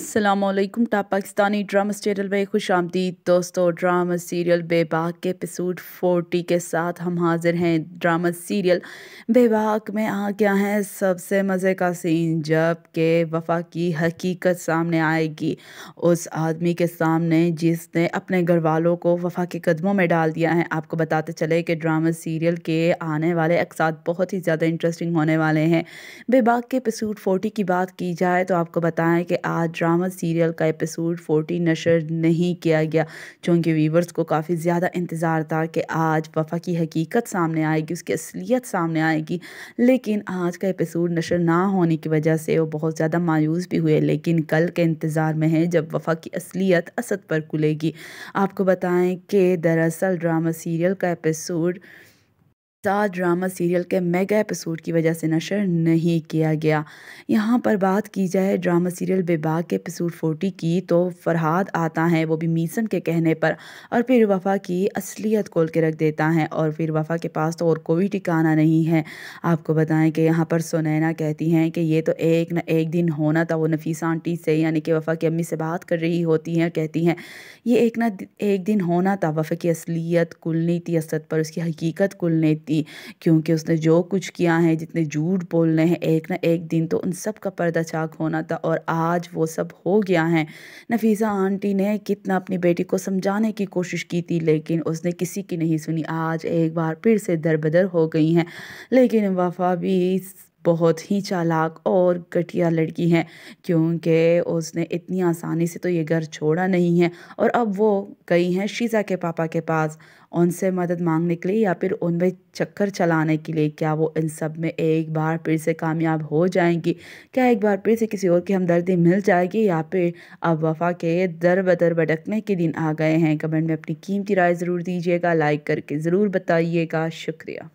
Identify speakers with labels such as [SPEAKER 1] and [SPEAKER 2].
[SPEAKER 1] Aslam top Pakistani drama serial में खुश आमदीद दोस्तों ड्रामा सीरियल बेबाक के एपिसोड 40 के साथ हम हाजिर हैं ड्रामा सीरियल बेबाक में आ गया है सबसे मज़े का सीन जब के वफा की हकीकत सामने आएगी उस आदमी के सामने जिसने अपने घर वालों को वफा के कदमों में डाल दिया है आपको बताते चले कि ड्रामा सीरियल के आने वाले अकसात बहुत ही ज़्यादा इंटरेस्टिंग होने वाले हैं बेबाक के एपिसोड फोर्टी की बात की जाए तो आपको बताएँ कि आज ड्रामा ड्रामा सीरियल का एपिसोड 40 नशर नहीं किया गया चूँकि वीवर्स को काफ़ी ज़्यादा इंतज़ार था कि आज वफा की हकीकत सामने आएगी उसकी असलियत सामने आएगी लेकिन आज का एपिसोड नशर ना होने की वजह से वो बहुत ज़्यादा मायूस भी हुए लेकिन कल के इंतज़ार में है जब वफा की असलियत असद पर खुलेगी आपको बताएँ कि दरअसल ड्रामा सीरियल का एपिसोड स्टार ड्रामा सीरियल के मेगा एपिसोड की वजह से नशर नहीं किया गया यहाँ पर बात की जाए ड्रामा सीरियल बेबाक के एपिसोड फोर्टी की तो फरहाद आता है वो भी मीसम के कहने पर और फिर वफ़ा की असलियत खोल के रख देता है और फिर वफ़ा के पास तो और कोई ठिकाना नहीं है आपको बताएं कि यहाँ पर सुनैना कहती हैं कि ये तो एक ना एक दिन होना था वो नफीसा आंटी से यानी कि वफ़ा की अम्मी से बात कर रही होती हैं कहती हैं ये एक ना एक दिन होना था वफ़ा की असलियत कुल नहीं थी असद पर उसकी हकीकत कुल नहीं सकती क्योंकि उसने जो कुछ किया है जितने झूठ बोलने हैं एक ना एक दिन तो उन सब का पर्दा चाक होना था और आज वो सब हो गया है नफीसा आंटी ने कितना अपनी बेटी को समझाने की कोशिश की थी लेकिन उसने किसी की नहीं सुनी आज एक बार फिर से दर हो गई हैं लेकिन वफा भी बहुत ही चालाक और घटिया लड़की है क्योंकि उसने इतनी आसानी से तो ये घर छोड़ा नहीं है और अब वो गई हैं शीज़ा के पापा के पास उनसे मदद मांगने के लिए या फिर उनमें चक्कर चलाने के लिए क्या वो इन सब में एक बार फिर से कामयाब हो जाएंगी क्या एक बार फिर से किसी और की हमदर्दी मिल जाएगी या फिर अब वफा के दर बदर भटकने के दिन आ गए हैं कमेंट में अपनी कीमती राय ज़रूर दीजिएगा लाइक करके ज़रूर बताइएगा शुक्रिया